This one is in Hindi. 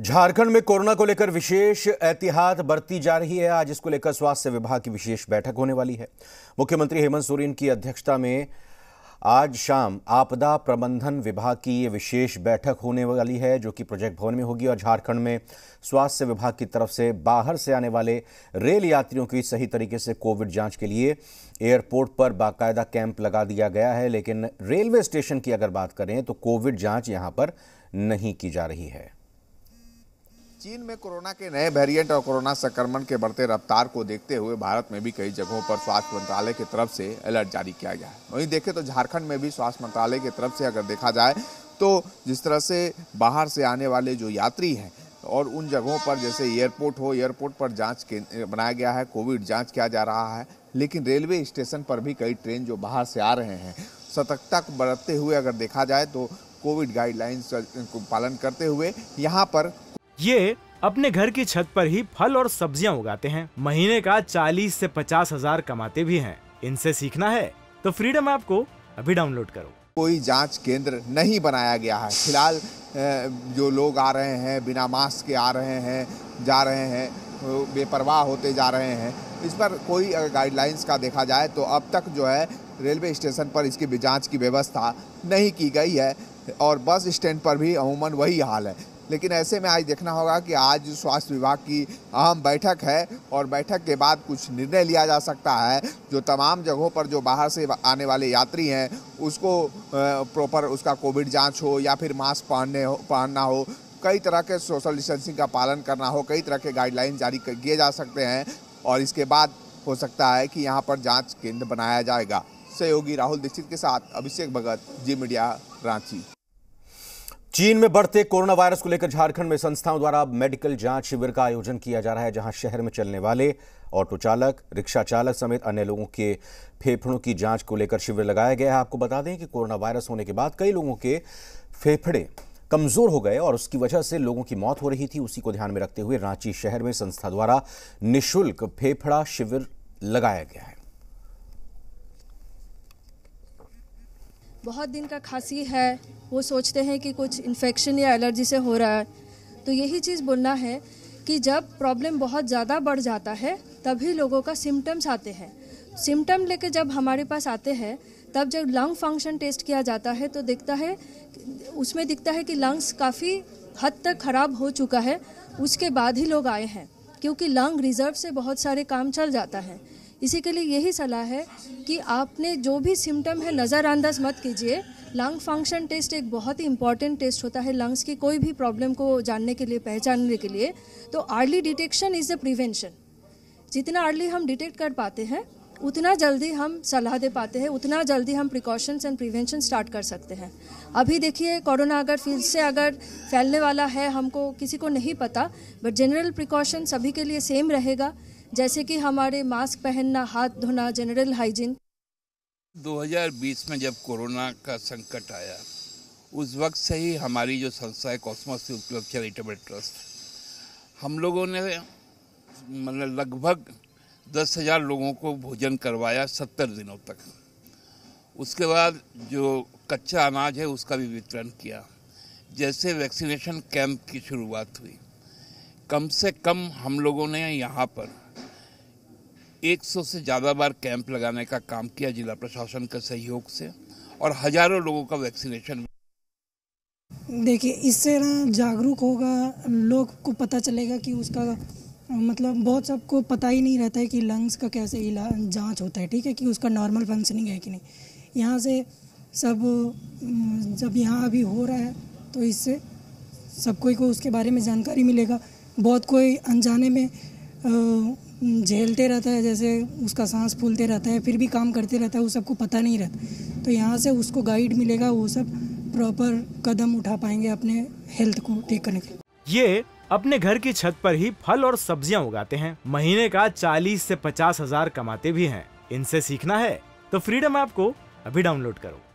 झारखंड में कोरोना को लेकर विशेष एहतियात बरती जा रही है आज इसको लेकर स्वास्थ्य विभाग की विशेष बैठक होने वाली है मुख्यमंत्री हेमंत सोरेन की अध्यक्षता में आज शाम आपदा प्रबंधन विभाग की ये विशेष बैठक होने वाली है जो कि प्रोजेक्ट भवन में होगी और झारखंड में स्वास्थ्य विभाग की तरफ से बाहर से आने वाले रेल यात्रियों की सही तरीके से कोविड जांच के लिए एयरपोर्ट पर बाकायदा कैंप लगा दिया गया है लेकिन रेलवे स्टेशन की अगर बात करें तो कोविड जाँच यहाँ पर नहीं की जा रही है चीन में कोरोना के नए वेरिएंट और कोरोना संक्रमण के बढ़ते रफ्तार को देखते हुए भारत में भी कई जगहों पर स्वास्थ्य मंत्रालय की तरफ से अलर्ट जारी किया गया है वहीं देखें तो झारखंड में भी स्वास्थ्य मंत्रालय की तरफ से अगर देखा जाए तो जिस तरह से बाहर से आने वाले जो यात्री हैं और उन जगहों पर जैसे एयरपोर्ट हो एयरपोर्ट पर जांच बनाया गया है कोविड जांच किया जा रहा है लेकिन रेलवे स्टेशन पर भी कई ट्रेन जो बाहर से आ रहे हैं सतर्कता बरतते हुए अगर देखा जाए तो कोविड गाइडलाइंस का पालन करते हुए यहाँ पर ये अपने घर की छत पर ही फल और सब्जियां उगाते हैं महीने का चालीस से पचास हजार कमाते भी हैं इनसे सीखना है तो फ्रीडम ऐप को अभी डाउनलोड करो कोई जांच केंद्र नहीं बनाया गया है फिलहाल जो लोग आ रहे हैं बिना मास्क के आ रहे हैं जा रहे हैं बेपरवाह होते जा रहे हैं इस पर कोई गाइडलाइंस का देखा जाए तो अब तक जो है रेलवे स्टेशन पर इसकी जांच की व्यवस्था नहीं की गई है और बस स्टैंड पर भी अमूमन वही हाल है लेकिन ऐसे में आज देखना होगा कि आज स्वास्थ्य विभाग की अहम बैठक है और बैठक के बाद कुछ निर्णय लिया जा सकता है जो तमाम जगहों पर जो बाहर से आने वाले यात्री हैं उसको प्रॉपर उसका कोविड जांच हो या फिर मास्क पहनने हो पहनना हो कई तरह के सोशल डिस्टेंसिंग का पालन करना हो कई तरह के गाइडलाइन जारी किए जा सकते हैं और इसके बाद हो सकता है कि यहाँ पर जांच केंद्र बनाया जाएगा सहयोगी राहुल दीक्षित के साथ अभिषेक भगत जी मीडिया रांची चीन में बढ़ते कोरोना वायरस को लेकर झारखंड में संस्थाओं द्वारा मेडिकल जांच शिविर का आयोजन किया जा रहा है जहां शहर में चलने वाले ऑटो चालक रिक्शा चालक समेत अन्य लोगों के फेफड़ों की जांच को लेकर शिविर लगाया गया है आपको बता दें कि कोरोना वायरस होने के बाद कई लोगों के फेफड़े कमजोर हो गए और उसकी वजह से लोगों की मौत हो रही थी उसी को ध्यान में रखते हुए रांची शहर में संस्था द्वारा निःशुल्क फेफड़ा शिविर लगाया गया है बहुत दिन का खांसी है वो सोचते हैं कि कुछ इन्फेक्शन या एलर्जी से हो रहा है तो यही चीज़ बोलना है कि जब प्रॉब्लम बहुत ज़्यादा बढ़ जाता है तभी लोगों का सिम्टम्स आते हैं सिम्टम लेके जब हमारे पास आते हैं तब जब लंग फंक्शन टेस्ट किया जाता है तो दिखता है उसमें दिखता है कि लंग्स काफ़ी हद तक ख़राब हो चुका है उसके बाद ही लोग आए हैं क्योंकि लंग रिजर्व से बहुत सारे काम चल जाता है इसी के लिए यही सलाह है कि आपने जो भी सिम्टम है नज़रअंदाज मत कीजिए लंग फंक्शन टेस्ट एक बहुत ही इंपॉर्टेंट टेस्ट होता है लंग्स की कोई भी प्रॉब्लम को जानने के लिए पहचानने के लिए तो early detection is the prevention जितना अर्ली हम डिटेक्ट कर पाते हैं उतना जल्दी हम सलाह दे पाते हैं उतना जल्दी हम प्रिकॉशंस एंड प्रिवेंशन स्टार्ट कर सकते हैं अभी देखिए कोरोना अगर फिर से अगर फैलने वाला है हमको किसी को नहीं पता बट जनरल प्रिकॉशन सभी के लिए सेम रहेगा जैसे कि हमारे मास्क पहनना हाथ धोना जनरल हाइजीन 2020 में जब कोरोना का संकट आया उस वक्त से ही हमारी जो संस्था है कॉस्मोस उपलब्ध चैरिटेबल ट्रस्ट हम लोगों ने मतलब लगभग दस हज़ार लोगों को भोजन करवाया सत्तर दिनों तक उसके बाद जो कच्चा अनाज है उसका भी वितरण किया जैसे वैक्सीनेशन कैंप की शुरुआत हुई कम से कम हम लोगों ने यहाँ पर 100 से ज़्यादा बार कैंप लगाने का काम किया जिला प्रशासन के सहयोग से और हजारों लोगों का वैक्सीनेशन देखिए इससे ना जागरूक होगा लोग को पता चलेगा कि उसका मतलब बहुत सबको पता ही नहीं रहता है कि लंग्स का कैसे इलाज जांच होता है ठीक है कि उसका नॉर्मल फंक्शनिंग है कि नहीं यहाँ से सब जब यहाँ अभी हो रहा है तो इससे सबको को उसके बारे में जानकारी मिलेगा बहुत कोई अनजाने में झेलते रहता है जैसे उसका सांस फूलते रहता है फिर भी काम करते रहता है वो सबको पता नहीं रहता तो यहाँ से उसको गाइड मिलेगा वो सब प्रॉपर कदम उठा पाएंगे अपने हेल्थ को ठीक करने के लिए ये अपने घर की छत पर ही फल और सब्जियाँ उगाते हैं महीने का चालीस से पचास हजार कमाते भी हैं इनसे सीखना है तो फ्रीडम ऐप को अभी डाउनलोड करो